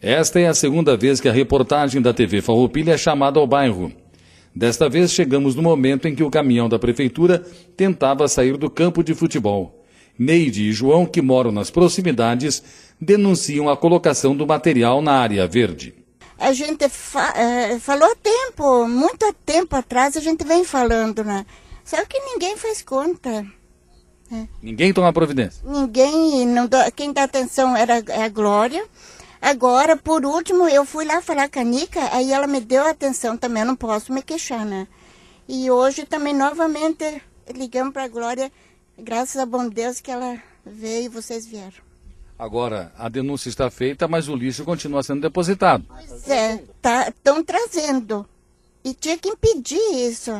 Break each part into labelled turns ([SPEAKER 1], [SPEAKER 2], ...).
[SPEAKER 1] Esta é a segunda vez que a reportagem da TV Farroupilha é chamada ao bairro. Desta vez chegamos no momento em que o caminhão da prefeitura tentava sair do campo de futebol. Neide e João, que moram nas proximidades, denunciam a colocação do material na área verde.
[SPEAKER 2] A gente fa eh, falou tempo, muito tempo atrás a gente vem falando, né? Só que ninguém faz conta. Né?
[SPEAKER 1] Ninguém toma providência?
[SPEAKER 2] Ninguém, não, quem dá atenção era é a Glória, Agora, por último, eu fui lá falar com a Nica, aí ela me deu atenção também, eu não posso me queixar, né? E hoje também, novamente, ligamos para a Glória, graças a bom Deus que ela veio e vocês vieram.
[SPEAKER 1] Agora, a denúncia está feita, mas o lixo continua sendo depositado.
[SPEAKER 2] Pois é, estão tá, trazendo. E tinha que impedir isso,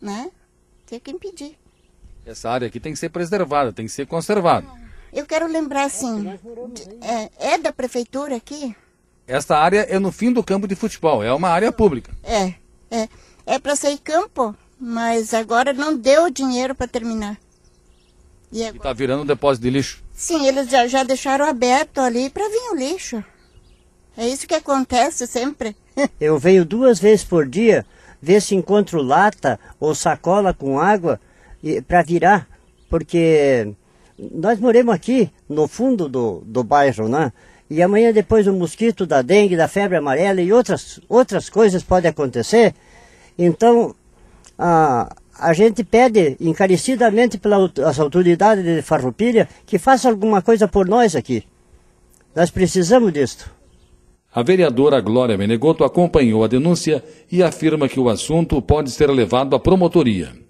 [SPEAKER 2] né? Tinha que impedir.
[SPEAKER 1] Essa área aqui tem que ser preservada, tem que ser conservada.
[SPEAKER 2] Eu quero lembrar assim, é, é da prefeitura aqui?
[SPEAKER 1] Esta área é no fim do campo de futebol, é uma área pública.
[SPEAKER 2] É, é. É para ser campo, mas agora não deu dinheiro para terminar. E
[SPEAKER 1] está virando um depósito de lixo?
[SPEAKER 2] Sim, eles já, já deixaram aberto ali para vir o lixo. É isso que acontece sempre.
[SPEAKER 1] Eu venho duas vezes por dia
[SPEAKER 2] ver se encontro lata ou sacola com água para virar, porque nós moremos aqui, no fundo do, do bairro, né? E amanhã depois o mosquito da dengue, da febre amarela e outras, outras coisas podem acontecer. Então, a, a gente pede encarecidamente pelas autoridades de Farroupilha que faça alguma coisa por nós aqui. Nós precisamos disto.
[SPEAKER 1] A vereadora Glória Menegoto acompanhou a denúncia e afirma que o assunto pode ser levado à promotoria.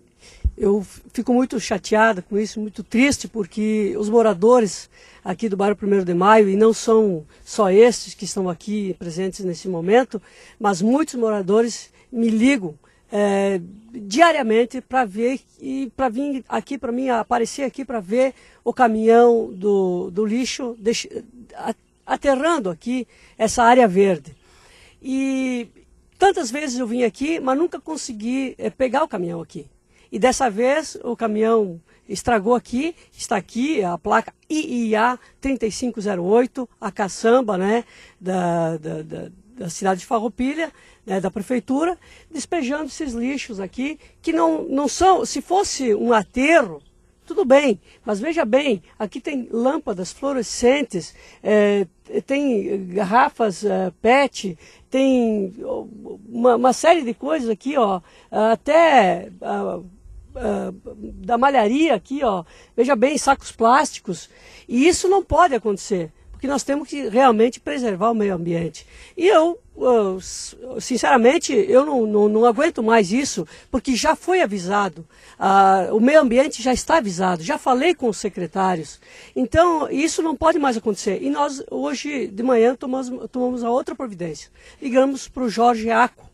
[SPEAKER 3] Eu fico muito chateada com isso, muito triste, porque os moradores aqui do bairro 1 de Maio, e não são só estes que estão aqui presentes nesse momento, mas muitos moradores me ligam é, diariamente para ver e para vir aqui para mim, aparecer aqui para ver o caminhão do, do lixo deix, aterrando aqui essa área verde. E tantas vezes eu vim aqui, mas nunca consegui é, pegar o caminhão aqui. E dessa vez o caminhão estragou aqui, está aqui a placa IIA 3508, a caçamba né, da, da, da, da cidade de Farroupilha, né, da prefeitura, despejando esses lixos aqui, que não, não são, se fosse um aterro, tudo bem, mas veja bem, aqui tem lâmpadas fluorescentes, é, tem garrafas é, PET, tem uma, uma, série de coisas aqui, ó, até a, a, da malharia aqui, ó, veja bem, sacos plásticos, e isso não pode acontecer que nós temos que realmente preservar o meio ambiente. E eu, eu ah, sinceramente, eu não, não, não, aguento mais isso, porque já foi avisado, ah, o meio ambiente já está avisado, já falei com os secretários. Então, isso não pode mais acontecer. E nós, hoje de manhã, tomamos, tomamos a outra providência. Ligamos para o Jorge Aco,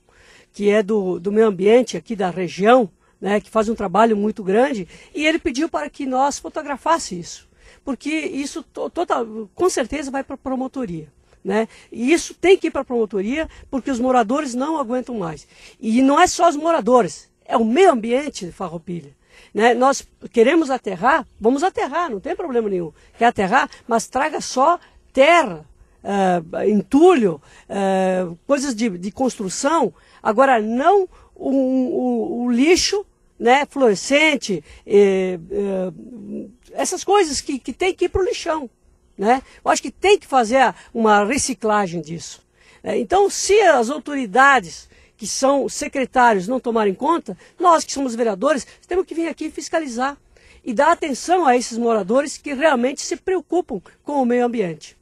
[SPEAKER 3] que é do, do meio ambiente aqui da região, né, que faz um trabalho muito grande, e ele pediu para que nós fotografássemos isso porque isso total com certeza vai para a promotoria. Né? E isso tem que ir para a promotoria, porque os moradores não aguentam mais. E não é só os moradores, é o meio ambiente de Farroupilha. Né? Nós queremos aterrar, vamos aterrar, não tem problema nenhum. Quer aterrar, mas traga só terra, uh, entulho, uh, coisas de, de, construção. Agora, não o, o, o lixo né, fluorescente, eh, eh, essas coisas que, que tem que ir para o lixão. Né? Eu acho que tem que fazer uma reciclagem disso. Né? então, se as autoridades que são secretários não tomarem conta, nós que somos vereadores temos que vir aqui fiscalizar e dar atenção a esses moradores que realmente se preocupam com o meio ambiente.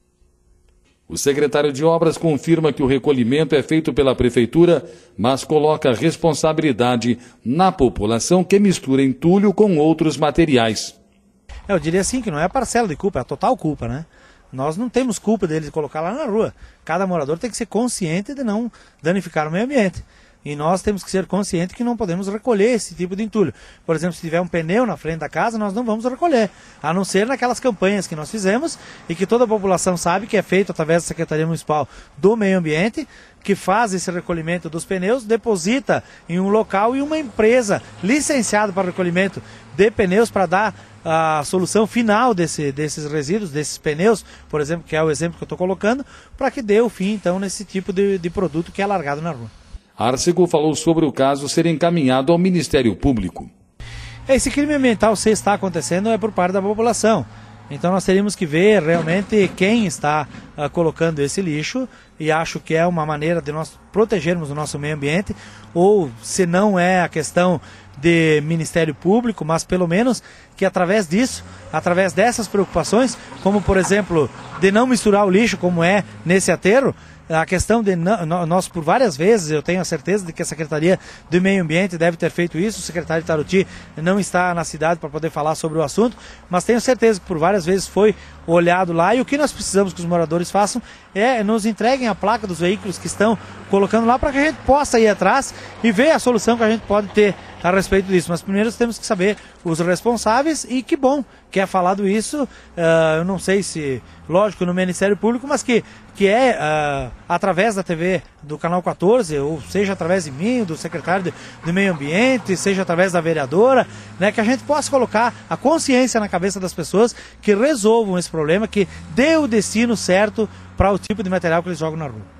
[SPEAKER 1] O secretário de Obras confirma que o recolhimento é feito pela Prefeitura, mas coloca a responsabilidade na população que mistura entulho com outros materiais.
[SPEAKER 4] É, eu diria assim que não é a parcela de culpa, é a total culpa, né? Nós não temos culpa deles colocar lá na rua. Cada morador tem que ser consciente de não danificar o meio ambiente. E nós temos que ser conscientes que não podemos recolher esse tipo de entulho. Por exemplo, se tiver um pneu na frente da casa, nós não vamos recolher, a não ser naquelas campanhas que nós fizemos e que toda a população sabe que é feito através da Secretaria Municipal do Meio Ambiente, que faz esse recolhimento dos pneus, deposita em um local e uma empresa licenciada para recolhimento de pneus para dar a solução final desse, desses resíduos, desses pneus, por exemplo, que é o exemplo que eu estou colocando, para que dê o fim, então, nesse tipo de, de produto que é largado na rua.
[SPEAKER 1] Arcego falou sobre o caso ser encaminhado ao Ministério Público.
[SPEAKER 4] Esse crime ambiental, se está acontecendo, é por parte da população. Então nós teríamos que ver realmente quem está uh, colocando esse lixo e acho que é uma maneira de nós protegermos o nosso meio ambiente, ou se não é a questão de Ministério Público, mas pelo menos que através disso, através dessas preocupações, como por exemplo, de não misturar o lixo como é nesse aterro, a questão de nós por várias vezes eu tenho a certeza de que a secretaria do meio ambiente deve ter feito isso o secretário Taruti não está na cidade para poder falar sobre o assunto mas tenho certeza que por várias vezes foi olhado lá e o que nós precisamos que os moradores eles façam é nos entreguem a placa dos veículos que estão colocando lá para que a gente possa ir atrás e ver a solução que a gente pode ter a respeito disso. Mas primeiro temos que saber os responsáveis e que bom que é falado isso. Uh, eu não sei se, lógico, no Ministério Público, mas que, que é uh, através da TV do Canal 14, ou seja através de mim, do secretário de, do Meio Ambiente, seja através da vereadora, né, que a gente possa colocar a consciência na cabeça das pessoas que resolvam esse problema, que dê o destino certo para o tipo de material que eles jogam na rua.